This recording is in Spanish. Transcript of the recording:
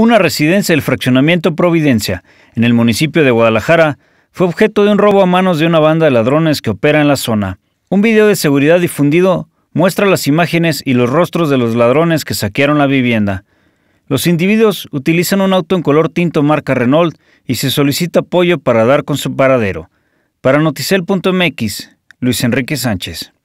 una residencia del fraccionamiento Providencia, en el municipio de Guadalajara, fue objeto de un robo a manos de una banda de ladrones que opera en la zona. Un video de seguridad difundido muestra las imágenes y los rostros de los ladrones que saquearon la vivienda. Los individuos utilizan un auto en color tinto marca Renault y se solicita apoyo para dar con su paradero. Para Noticel.mx, Luis Enrique Sánchez.